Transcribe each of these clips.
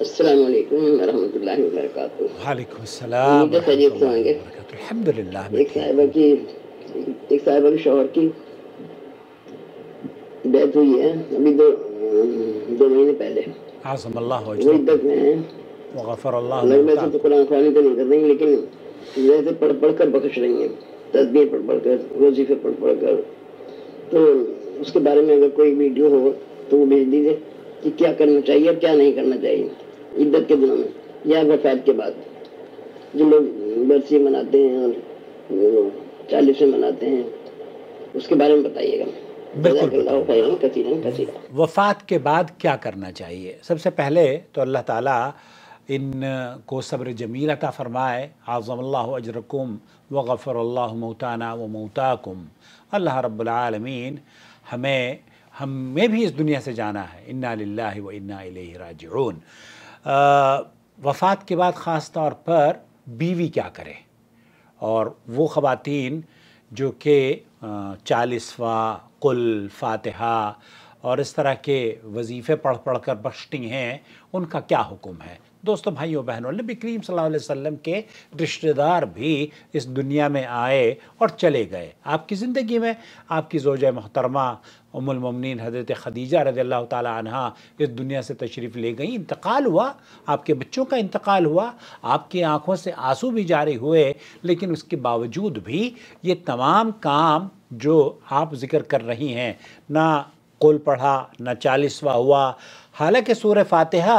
तो नहीं लेकिन पढ़ पढ़ कर बख्श रही है तस्वीर पढ़ पढ़ कर वजीफे पढ़ पढ़ कर तो उसके बारे में अगर कोई वीडियो हो तो वो भेज दीजिए कि क्या करना चाहिए और क्या नहीं करना चाहिए इद्दत के दिनों में या वफैत के बाद जो लोग बरसी मनाते हैं और चालीस मनाते हैं उसके बारे में बताइएगा बिल्कुल वफात के बाद क्या करना चाहिए सबसे पहले तो अल्लाह ताला इन को सब्र जमील अता फ़रमाए आज़मल्ला अजरकुम व गफ़रल्ला मौताना व मौताकुम अल्लाह रब्लमीन हमें हमें भी इस दुनिया से जाना है इन्ना लाही व इन्ना राजून वफात के बाद ख़ास तौर पर बीवी क्या करे और वो ख़वातीन जो कि चालीसवा कुल फातिहा और इस तरह के वजीफ़े पढ़ पढ़ कर बख्शती हैं उनका क्या हुक्म है दोस्तों भाइयों बहनों नबी करीम वसल्लम के रिश्तेदार भी इस दुनिया में आए और चले गए आपकी ज़िंदगी में आपकी जोज मोहतरमा उमुलमनिन हज़रत खदीजा रज़ी अल्लाह तहा इस दुनिया से तशरीफ़ ले गई इंतकाल हुआ आपके बच्चों का इंतकाल हुआ आपकी आंखों से आंसू भी जारी हुए लेकिन उसके बावजूद भी ये तमाम काम जो आप जिक्र कर रही हैं ना कुल पढ़ा ना चालीसवा हुआ हालांकि सूर फातहा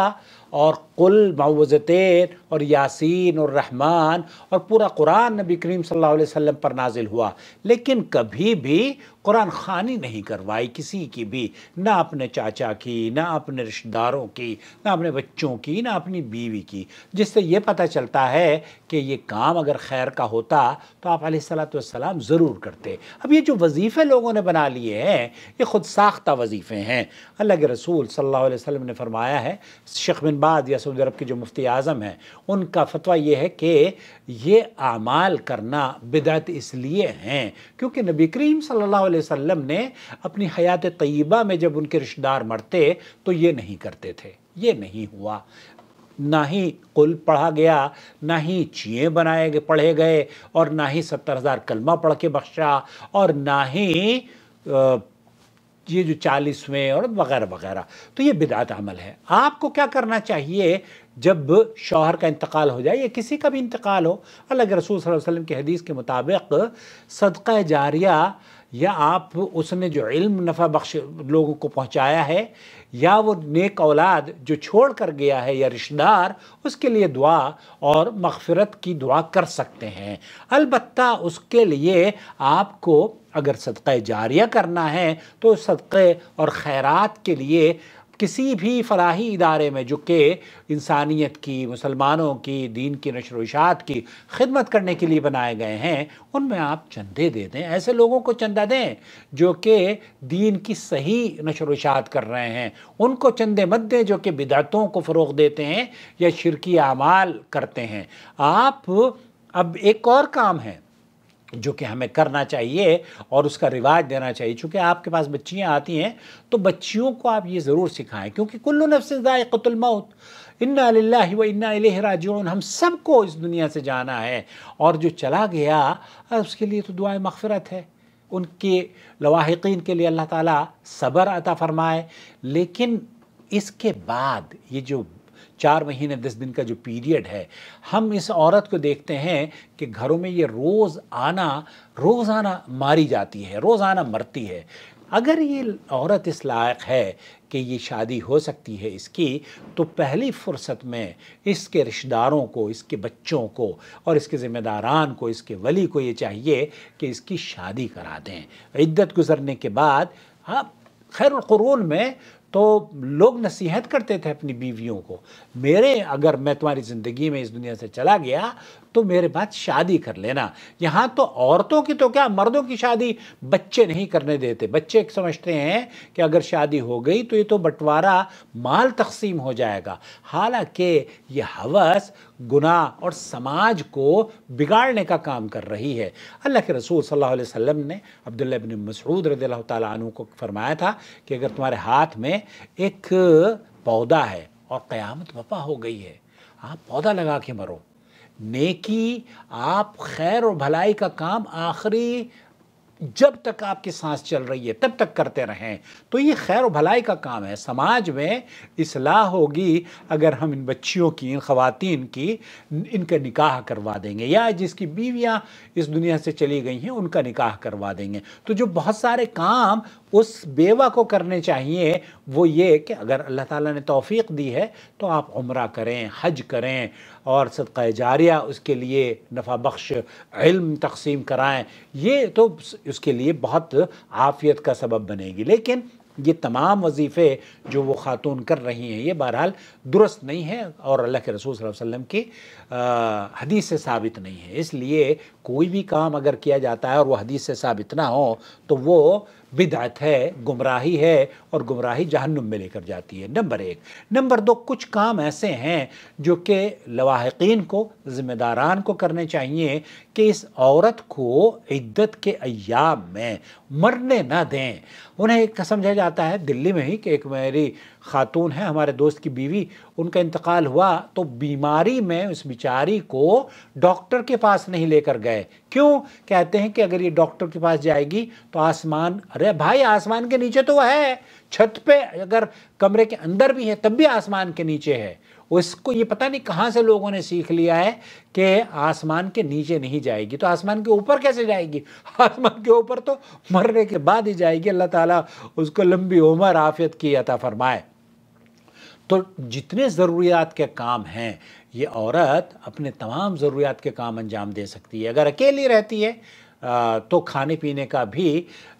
और कुल मावज़तैन और यासीन और रहमान और पूरा कुरान नबी करीम सल्लल्लाहु अलैहि वसल्लम पर नाजिल हुआ लेकिन कभी भी कुरान खानी नहीं करवाई किसी की भी ना अपने चाचा की ना अपने रिश्तेदारों की ना अपने बच्चों की ना अपनी बीवी की जिससे ये पता चलता है कि ये काम अगर खैर का होता तो आप सलाम ज़रूर करते अब ये जो वजीफ़े लोगों ने बना लिए हैं ये खुद साख्ता वजीफ़े हैं अल्लाह के रसूल सल्ला वसम ने फरमाया है शेख बिन बाद या सऊदी अरब के जो मुफ्ती आज़म हैं उनका फतवा ये है कि ये आमाल करना बिदत इसलिए हैं क्योंकि नबी करीम सल्ला वसल्लम ने अपनी हयात तय्यबा में जब उनके रिश्तेदार मरते तो ये नहीं करते थे ये नहीं हुआ ना ही कुल पढ़ा गया ना ही चिए बनाए गए पढ़े गए और ना ही सत्तर हज़ार कलमा पढ़ के बख्शा और ना ही ये जो चालीसवें और वगैरह वगैरह तो ये बिदात अमल है आपको क्या करना चाहिए जब शौहर का इंतकाल हो जाए या किसी का भी इंतकाल हो अल्लाह के रसूल वसल्लम की हदीस के मुताबिक सदका जारिया या आप उसने जो इल्म नफ़ा बख्श लोगों को पहुंचाया है या वो नेक औलाद जो छोड़ कर गया है या रिश्तेदार उसके लिए दुआ और मगफरत की दुआ कर सकते हैं अलबत् उसके लिए आपको अगर सदक़ जारिया करना है तो सदक़े और खैरात के लिए किसी भी फलाही इदारे में जो कि इंसानियत की मुसलमानों की दीन की नशरोशात की खिदमत करने के लिए बनाए गए हैं उनमें आप चंदे दे दें ऐसे लोगों को चंदा दें जो कि दीन की सही नशरोशात कर रहे हैं उनको चंदे मत दें जो कि बिदातों को फ़रोग देते हैं या शिरकी आमाल करते हैं आप अब एक और काम है जो कि हमें करना चाहिए और उसका रिवाज देना चाहिए चूँकि आपके पास बच्चियाँ आती हैं तो बच्चियों को आप ये ज़रूर सिखाएं क्योंकि कुल्लू नफ्स इन्ना लाही व इन्ना राजून हम सबको इस दुनिया से जाना है और जो चला गया उसके लिए तो दुआ मफ़रत है उनके लवाहिकीन के लिए अल्लाह ताला सब्र अता फ़रमाए लेकिन इसके बाद ये जो चार महीने दस दिन का जो पीरियड है हम इस औरत को देखते हैं कि घरों में ये रोज़ आना रोज़ाना मारी जाती है रोज़ाना मरती है अगर ये औरत इस लायक है कि ये शादी हो सकती है इसकी तो पहली फुर्सत में इसके रिश्तेदारों को इसके बच्चों को और इसके ज़िम्मेदारान को इसके वली को ये चाहिए कि इसकी शादी करा दें इद्दत गुजरने के बाद आप खैर क़रून में तो लोग नसीहत करते थे अपनी बीवियों को मेरे अगर मैं तुम्हारी ज़िंदगी में इस दुनिया से चला गया तो मेरे बाद शादी कर लेना यहाँ तो औरतों की तो क्या मर्दों की शादी बच्चे नहीं करने देते बच्चे समझते हैं कि अगर शादी हो गई तो ये तो बंटवारा माल तकसीम हो जाएगा हालांकि ये हवस गुना और समाज को बिगाड़ने का काम कर रही है अल्लाह के रसूल सल्लल्लाहु अलैहि वसल्लम ने अब्दुल्ला बिन मसऊद रजील्ला तु को फरमाया था कि अगर तुम्हारे हाथ में एक पौधा है और क़यामत वफा हो गई है आप पौधा लगा के मरो नेकी आप खैर और भलाई का काम आखिरी जब तक आपकी सांस चल रही है तब तक करते रहें तो ये खैर भलाई का काम है समाज में इसलाह होगी अगर हम इन बच्चियों की इन ख़वातीन की इनका निकाह करवा देंगे या जिसकी बीवियाँ इस दुनिया से चली गई हैं उनका निकाह करवा देंगे तो जो बहुत सारे काम उस बेवा को करने चाहिए वो ये कि अगर अल्लाह ताला ने तौफीक दी है तो आप उम्र करें हज करें और सदका जारिया उसके लिए नफा बख्श इल्म तकसीम कराएँ ये तो उसके लिए बहुत आफियत का सबब बनेगी लेकिन ये तमाम वजीफ़े जो वो ख़ातून कर रही हैं ये बहरहाल दुरुस्त नहीं है और अल्लाह के रसूल वसम की हदीस से साबित नहीं है इसलिए कोई भी काम अगर किया जाता है और वह हदीस से साबित ना हो तो वो बिदात है गुमराही है और गुमराही जहन्नुम में लेकर जाती है नंबर एक नंबर दो कुछ काम ऐसे हैं जो कि लवाहकिन को ज़िम्मेदारान को करने चाहिए कि इस औरत को इद्दत के अयाम में मरने ना दें उन्हें एक समझा जाता है दिल्ली में ही कि एक मेरी खातून है हमारे दोस्त की बीवी उनका इंतकाल हुआ तो बीमारी में उस बिचारी को डॉक्टर के पास नहीं लेकर गए क्यों कहते हैं कि अगर ये डॉक्टर के पास जाएगी तो आसमान अरे भाई आसमान के नीचे तो वह है छत पे अगर कमरे के अंदर भी है तब भी आसमान के नीचे है उसको ये पता नहीं कहाँ से लोगों ने सीख लिया है कि आसमान के नीचे नहीं जाएगी तो आसमान के ऊपर कैसे जाएगी आसमान के ऊपर तो मरने के बाद ही जाएगी अल्लाह ताला उसको लंबी उम्र आफियत की अता फरमाए तो जितने ज़रूरियात के काम हैं ये औरत अपने तमाम ज़रूरियात के काम अंजाम दे सकती है अगर अकेली रहती है तो खाने पीने का भी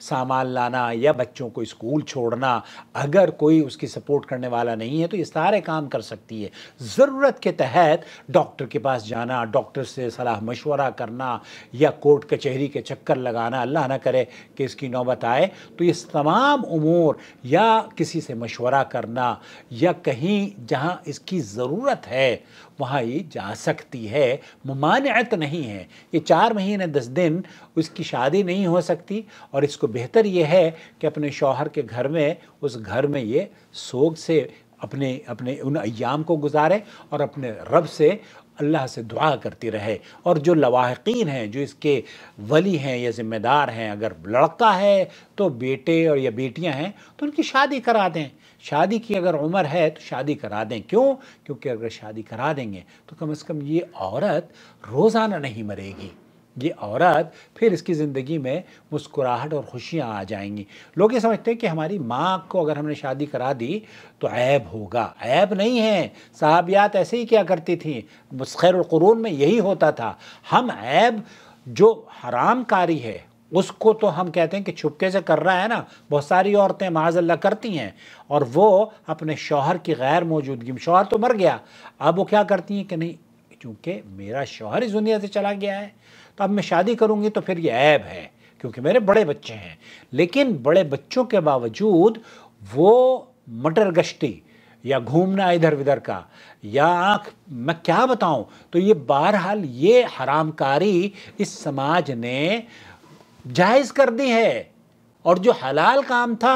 सामान लाना या बच्चों को स्कूल छोड़ना अगर कोई उसकी सपोर्ट करने वाला नहीं है तो ये सारे काम कर सकती है ज़रूरत के तहत डॉक्टर के पास जाना डॉक्टर से सलाह मशवरा करना या कोर्ट कचहरी के, के चक्कर लगाना अल्लाह ना करे कि इसकी नौबत आए तो ये तमाम उमूर या किसी से मशवरा करना या कहीं जहाँ इसकी ज़रूरत है वहाई जा सकती है ममानत नहीं है ये चार महीने दस दिन उसकी शादी नहीं हो सकती और इसको बेहतर ये है कि अपने शौहर के घर में उस घर में ये सोग से अपने अपने उन अयाम को गुजारें और अपने रब से अल्लाह से दुआ करती रहे और जो लवाहकिन हैं जो इसके वली हैं या ज़िम्मेदार हैं अगर लड़का है तो बेटे और या बेटियां हैं तो उनकी शादी करा दें शादी की अगर उम्र है तो शादी करा दें क्यों क्योंकि अगर शादी करा देंगे तो कम से कम ये औरत रोज़ाना नहीं मरेगी ये औरत फिर इसकी ज़िंदगी में मुस्कुराहट और खुशियाँ आ जाएंगी लोग ये समझते हैं कि हमारी माँ को अगर हमने शादी करा दी तो ऐब होगा ऐब नहीं है साहबियात ऐसे ही क्या करती थी खैरक़रून में यही होता था हम ऐब जो हरामकारी है उसको तो हम कहते हैं कि छुपके से कर रहा है ना बहुत सारी औरतें माजल्ला करती हैं और वो अपने शौहर की गैर मौजूदगी में शौहर तो मर गया अब वो क्या करती हैं कि नहीं चूँकि मेरा शौहर इस दुनिया से चला गया है तो अब मैं शादी करूँगी तो फिर ये ऐब है क्योंकि मेरे बड़े बच्चे हैं लेकिन बड़े बच्चों के बावजूद वो मटर गश्ती या घूमना इधर उधर का या आँख मैं क्या बताऊं तो ये बहरहाल ये हरामकारी इस समाज ने जायज़ कर दी है और जो हलाल काम था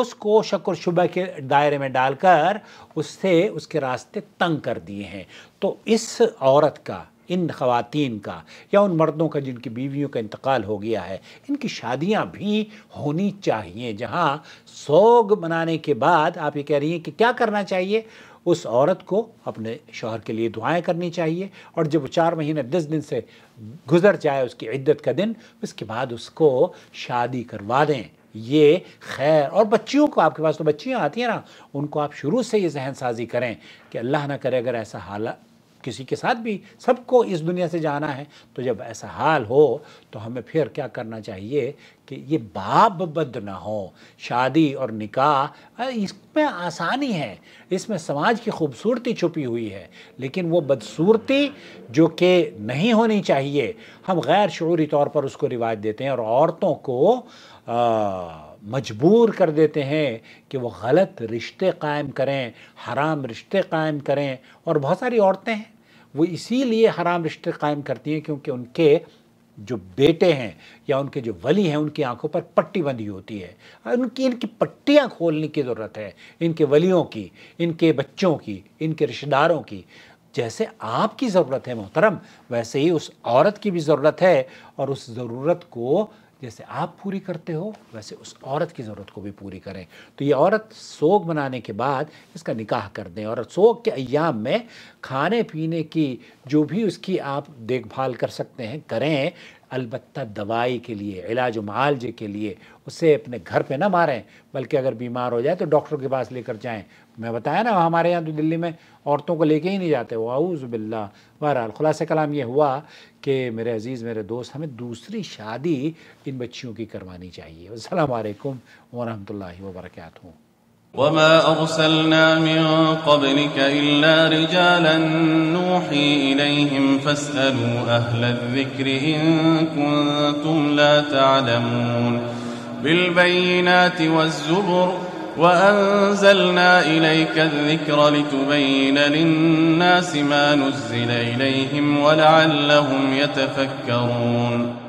उसको शक और शुबह के दायरे में डालकर उससे उसके रास्ते तंग कर दिए हैं तो इस औरत का इन ख़वातीन का या उन मर्दों का जिनकी बीवियों का इंतकाल हो गया है इनकी शादियां भी होनी चाहिए जहां सोग मनाने के बाद आप ये कह रही हैं कि क्या करना चाहिए उस औरत को अपने शोहर के लिए दुआएं करनी चाहिए और जब चार महीने दस दिन से गुजर जाए उसकी इद्दत का दिन उसके बाद उसको शादी करवा दें ये खैर और बच्चियों को आपके पास तो बच्चियाँ आती हैं ना उनको आप शुरू से ये जहन साजी करें कि अल्लाह ना करे अगर ऐसा हालत किसी के साथ भी सबको इस दुनिया से जाना है तो जब ऐसा हाल हो तो हमें फिर क्या करना चाहिए कि ये बद ना हो शादी और निकाह इसमें आसानी है इसमें समाज की खूबसूरती छुपी हुई है लेकिन वो बदसूरती जो कि नहीं होनी चाहिए हम गैर शुरूरी तौर पर उसको रिवाज देते हैं और औरतों को आ, मजबूर कर देते हैं कि वो गलत रिश्ते कायम करें हराम रिश्ते कायम करें और बहुत सारी औरतें हैं वो इसीलिए हराम रिश्ते कायम करती हैं क्योंकि उनके जो बेटे हैं या उनके जो वली हैं उनकी आंखों पर पट्टी बंधी होती है उनकी इनकी पट्टियां खोलने की ज़रूरत है इनके वलियों की इनके बच्चों की इनके रिश्तेदारों की जैसे आपकी ज़रूरत है मोहतरम वैसे ही उस औरत की भी ज़रूरत है और उस ज़रूरत को जैसे आप पूरी करते हो वैसे उस औरत की ज़रूरत को भी पूरी करें तो ये औरत सोग बनाने के बाद इसका निकाह कर दें और सोग के अयाम में खाने पीने की जो भी उसकी आप देखभाल कर सकते हैं करें अलबत् दवाई के लिए इलाज मालजे के लिए उसे अपने घर पे ना मारें बल्कि अगर बीमार हो जाए तो डॉक्टर के पास लेकर जाएं मैं बताया ना हमारे यहाँ तो दिल्ली में औरतों को लेके ही नहीं जाते आऊज़ बिल्ला बहरहाल खुलास कलाम ये हुआ कि मेरे अज़ीज़ मेरे दोस्त हमें दूसरी शादी इन बच्चियों की करवानी चाहिए असलकम वरहमल वर्कू وما أرسلنا من قبلك إلا رجالا نوحي إليهم فاسألوا أهل الذكر إن كنتم لا تعلمون بالبينات والزبر وأنزلنا إليك الذكر لتبين للناس ما نزل إليهم ولعلهم يتفكرون